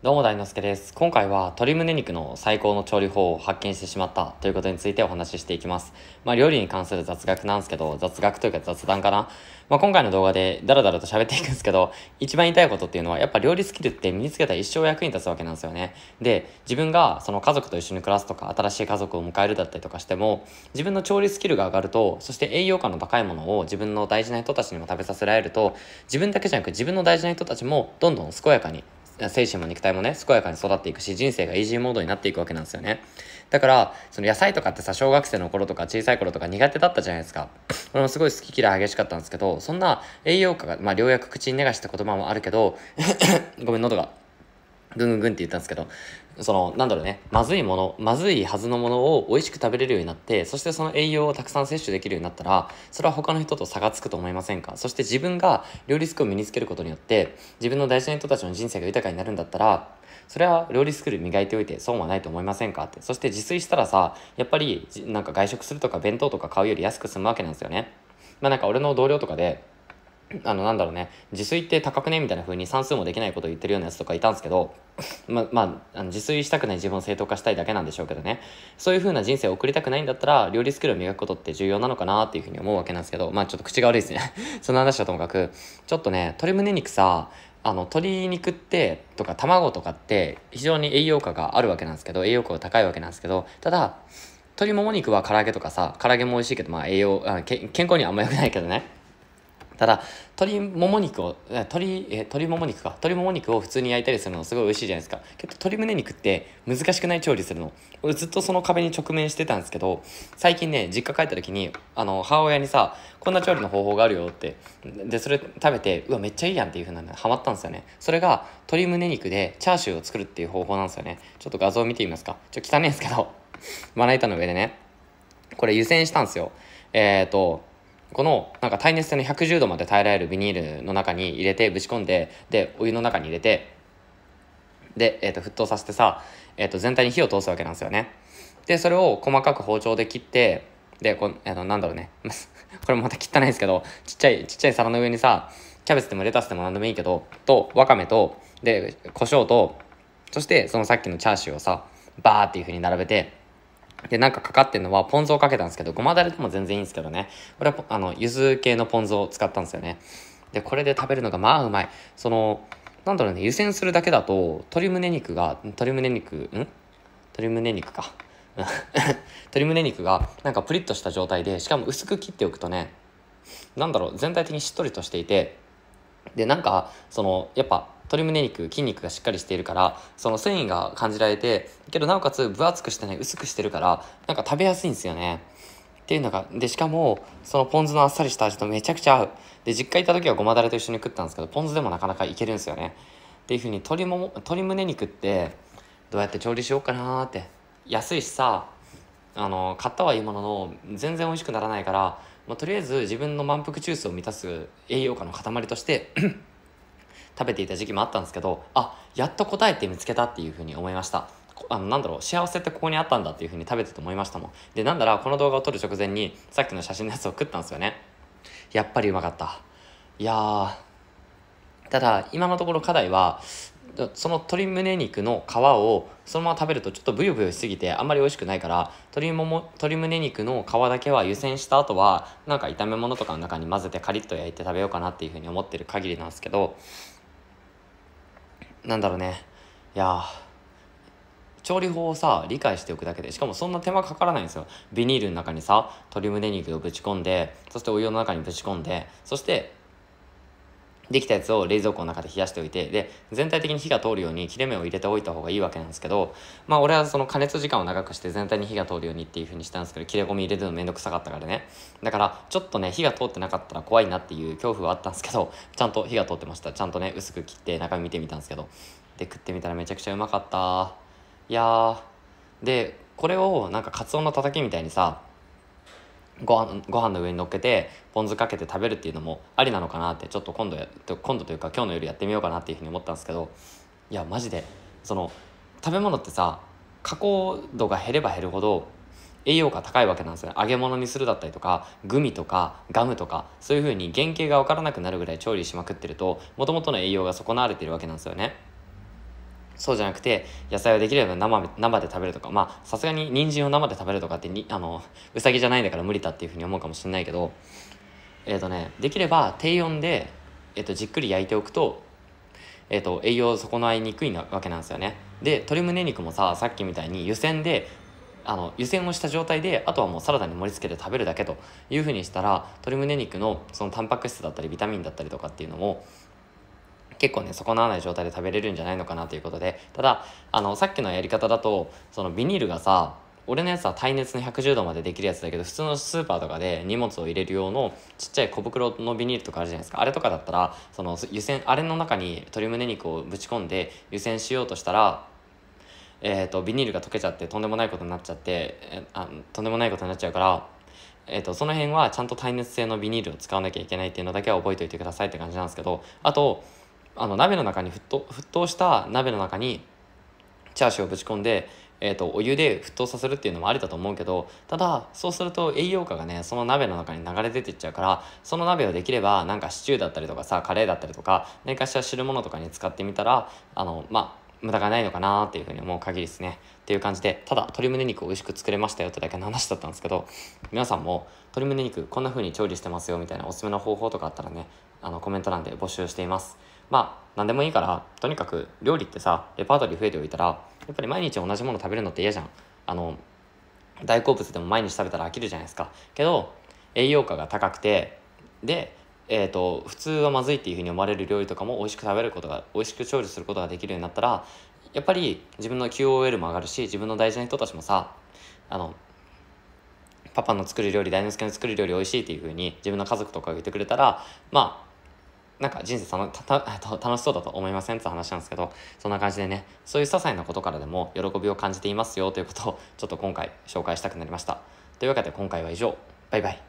どうも大之助です。今回は鶏胸肉の最高の調理法を発見してしまったということについてお話ししていきます。まあ料理に関する雑学なんですけど、雑学というか雑談かな。まあ今回の動画でダラダラと喋っていくんですけど、一番言いたいことっていうのはやっぱ料理スキルって身につけた一生役に立つわけなんですよね。で、自分がその家族と一緒に暮らすとか、新しい家族を迎えるだったりとかしても、自分の調理スキルが上がると、そして栄養価の高いものを自分の大事な人たちにも食べさせられると、自分だけじゃなく自分の大事な人たちもどんどん健やかに精神も肉体もね、健やかに育っていくし、人生がイージーモードになっていくわけなんですよね。だから、その野菜とかってさ、小学生の頃とか小さい頃とか苦手だったじゃないですか。俺もすごい好き嫌い激しかったんですけど、そんな栄養価が、まあ、やく口に根がした言葉もあるけど、ごめん、喉が。ぐんぐんって言ったんですけど、その、なんだろうね、まずいもの、まずいはずのものを美味しく食べれるようになって、そしてその栄養をたくさん摂取できるようになったら、それは他の人と差がつくと思いませんかそして自分が料理スクールを身につけることによって、自分の大事な人たちの人生が豊かになるんだったら、それは料理スクール磨いておいて損はないと思いませんかって。そして自炊したらさ、やっぱりなんか外食するとか弁当とか買うより安く済むわけなんですよね。まあなんか俺の同僚とかで、あの、なんだろうね、自炊って高くねみたいな風に算数もできないことを言ってるようなやつとかいたんですけど、ま、まあ、自炊したくない自分を正当化したいだけなんでしょうけどね、そういう風な人生を送りたくないんだったら、料理スキルを磨くことって重要なのかなっていう風に思うわけなんですけど、まあちょっと口が悪いですね。その話はともかく、ちょっとね、鶏胸肉さ、あの鶏肉ってとか卵とかって非常に栄養価があるわけなんですけど栄養価が高いわけなんですけどただ鶏もも肉は唐揚げとかさ唐揚げも美味しいけどまあ栄養あ健康にはあんま良くないけどねただ鶏もも肉を鶏え鶏もも肉か鶏もも肉を普通に焼いたりするのすごい美味しいじゃないですかけど鶏胸肉って難しくない調理するの俺ずっとその壁に直面してたんですけど最近ね実家帰った時にあの母親にさこんな調理の方法があるよってでそれ食べてうわめっちゃいいやんっていう風なのハマったんですよねそれが鶏胸肉でチャーシューを作るっていう方法なんですよねちょっと画像を見てみますかちょっと汚いんですけど まな板の上でねこれ湯煎したんですよえっ、ー、とこのなんか耐熱性の110度まで耐えられるビニールの中に入れてぶち込んででお湯の中に入れてで、えー、と沸騰させてさ、えー、と全体に火を通すわけなんですよね。でそれを細かく包丁で切ってでこあとなんだろうね これまた汚いですけどちっちゃいちっちゃい皿の上にさキャベツでもレタスでも何でもいいけどとわかめとで胡椒とそしてそのさっきのチャーシューをさバーっていうふうに並べてで、なんかかかってんのは、ポン酢をかけたんですけど、ごまだれでも全然いいんですけどね。これは、あの、柚子系のポン酢を使ったんですよね。で、これで食べるのが、まあうまい。その、なんだろうね、湯煎するだけだと、鶏胸肉が、鶏胸肉、ん鶏胸肉か。鶏胸肉が、なんかプリッとした状態で、しかも薄く切っておくとね、なんだろう、全体的にしっとりとしていて、で、なんか、その、やっぱ、鶏胸肉筋肉がしっかりしているからその繊維が感じられてけどなおかつ分厚くしてね薄くしてるからなんか食べやすいんですよねっていうのがでしかもそのポン酢のあっさりした味とめちゃくちゃ合うで実家行った時はごまだれと一緒に食ったんですけどポン酢でもなかなかいけるんですよねっていうふうに鶏も鶏胸肉ってどうやって調理しようかなって安いしさあの買ったはいいものの全然美味しくならないから、まあ、とりあえず自分の満腹中枢を満たす栄養価の塊として食べていた時期もあったんですけどあやっと答えて見つけたっていうふうに思いましたあのなんだろう幸せってここにあったんだっていうふうに食べてて思いましたもんでなんだらこの動画を撮る直前にさっきの写真のやつを食ったんですよねやっぱりうまかったいやただ今のところ課題はその鶏胸肉の皮をそのまま食べるとちょっとブヨブヨしすぎてあんまり美味しくないから鶏もも鶏胸肉の皮だけは湯煎した後はなんか炒め物とかの中に混ぜてカリッと焼いて食べようかなっていうふうに思ってる限りなんですけどなんだろうねいや調理法をさ理解しておくだけでしかもそんな手間かからないんですよビニールの中にさ鶏胸肉をぶち込んでそしてお湯の中にぶち込んでそしてできたやつを冷蔵庫の中で冷やしておいて、で、全体的に火が通るように切れ目を入れておいた方がいいわけなんですけど、まあ俺はその加熱時間を長くして全体に火が通るようにっていうふうにしたんですけど、切れ込み入れるのめんどくさかったからね。だからちょっとね、火が通ってなかったら怖いなっていう恐怖はあったんですけど、ちゃんと火が通ってました。ちゃんとね、薄く切って中身見てみたんですけど。で、食ってみたらめちゃくちゃうまかった。いやー。で、これをなんかカツオのたたきみたいにさ、ご飯ご飯の上に乗っけてポン酢かけて食べるっていうのもありなのかなってちょっと今度や今度というか今日の夜やってみようかなっていうふうに思ったんですけどいやマジでその食べ物ってさ加工度が減れば減るほど栄養価高いわけなんですよ、ね、揚げ物にするだったりとかグミとかガムとかそういうふうに原型が分からなくなるぐらい調理しまくってるともともとの栄養が損なわれてるわけなんですよね。そうじゃなくて野菜はできれば生生で食べるとかまあさすがに人参を生で食べるとかってにあのうさぎじゃないんだから無理だっていうふうに思うかもしれないけどえっ、ー、とねできれば低温で、えーと、じっくり焼いておくと,、えーと、栄養を損ないにくいなわけなんですよねで鶏胸肉もささっきみたいに湯煎であの湯煎をした状態であとはもうサラダに盛り付けて食べるだけというふうにしたら鶏胸肉のそのタンパク質だったりビタミンだったりとかっていうのも結構ね損なわない状態で食べれるんじゃないのかなということでただあのさっきのやり方だとそのビニールがさ俺のやつは耐熱の110度までできるやつだけど普通のスーパーとかで荷物を入れる用のちっちゃい小袋のビニールとかあるじゃないですかあれとかだったらその湯煎あれの中に鶏胸肉をぶち込んで湯煎しようとしたらえーと、ビニールが溶けちゃってとんでもないことになっちゃって、えあとんでもないことになっちゃうから、えーと、とその辺はちゃんと耐熱性のビニールを使わなきゃいけないっていうのだけは覚えておいてくださいって感じなんですけどあとあの鍋の中に沸騰沸騰した鍋の中にチャーシューをぶち込んで、えーと、お湯で沸騰させるっていうのもありだと思うけどただそうすると栄養価がねその鍋の中に流れ出てっちゃうからその鍋をできればなんかシチューだったりとかさカレーだったりとか何かしら汁物とかに使ってみたらあのまあ無駄がないのかなっていうふうに思う限りですね。っていう感じで、ただ鶏胸肉を美味しく作れましたよってだけの話だったんですけど、皆さんも鶏胸肉こんな風に調理してますよみたいなおすすめの方法とかあったらね、あのコメント欄で募集しています。まあ何でもいいからとにかく料理ってさレパートリー増えておいたらやっぱり毎日同じもの食べるのって嫌じゃんあの大好物でも毎日食べたら飽きるじゃないですかけど栄養価が高くてでえと、普通はまずいっていうふうに思われる料理とかも美味しく食べることが美味しく調理することができるようになったらやっぱり自分の QOL も上がるし自分の大事な人たちもさあのパパの作る料理大之助の作る料理美味しいっていうふうに自分の家族とかが言ってくれたらまあなんか人生楽しそうだと思いませんって話なんですけど、そんな感じでね、そういう些細なことからでも喜びを感じていますよということをちょっと今回紹介したくなりました。というわけで今回は以上。バイバイ。